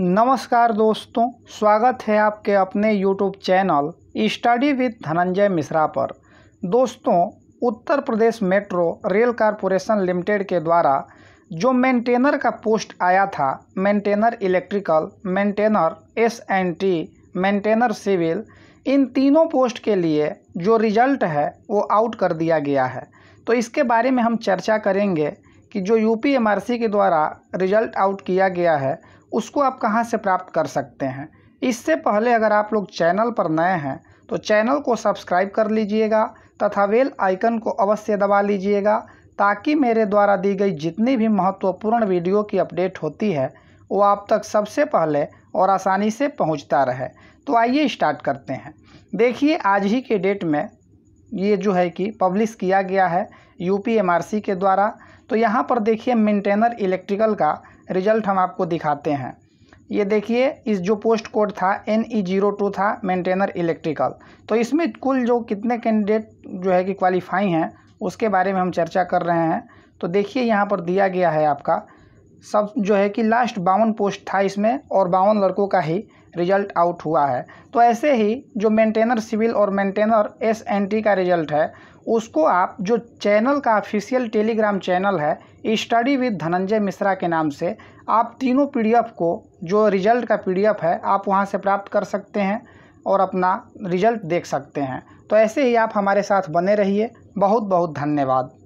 नमस्कार दोस्तों स्वागत है आपके अपने YouTube channel study with Dhananjay Mishra पर दोस्तों Uttar Pradesh metro rail corporation limited के द्वारा जो मेंटेनर का पोस्ट आया था maintainer electrical maintainer S and T maintainer civil इन तीनों पोस्ट के लिए जो रिजल्ट है वो आउट कर दिया गया है तो इसके बारे में हम चर्चा करेंगे कि जो यूपीएमआरसी के द्वारा रिजल्ट आउट किया गया है उसको आप कहाँ से प्राप्त कर सकते हैं इससे पहले अगर आप लोग चैनल पर नए हैं तो चैनल को सब्सक्राइब कर लीजिएगा तथा वेल आइकन को अवश्य दबा लीजिएगा ताकि मेरे द्वारा दी गई जितनी भी महत्वपूर्ण वीडियो की अपडेट होती है वो आप तक सबसे पहले और आसानी से पहुंचता रहे तो आइए स्टार्ट करते हैं देखिए आज ही के डेट में ये जो है कि पब्लिश किया गया है यू के द्वारा तो यहाँ पर देखिए मेंटेनर इलेक्ट्रिकल का रिजल्ट हम आपको दिखाते हैं ये देखिए इस जो पोस्ट कोड था एन ई जीरो टू था मेंटेनर इलेक्ट्रिकल तो इसमें कुल जो कितने कैंडिडेट जो है कि क्वालिफाई हैं उसके बारे में हम चर्चा कर रहे हैं तो देखिए यहाँ पर दिया गया है आपका सब जो है कि लास्ट बावन पोस्ट था इसमें और बावन लड़कों का ही रिजल्ट आउट हुआ है तो ऐसे ही जो मेंटेनर सिविल और मेंटेनर एस एन टी का रिजल्ट है उसको आप जो चैनल का ऑफिशियल टेलीग्राम चैनल है स्टडी विद धनंजय मिश्रा के नाम से आप तीनों पीडीएफ को जो रिजल्ट का पीडीएफ है आप वहाँ से प्राप्त कर सकते हैं और अपना रिजल्ट देख सकते हैं तो ऐसे ही आप हमारे साथ बने रहिए बहुत बहुत धन्यवाद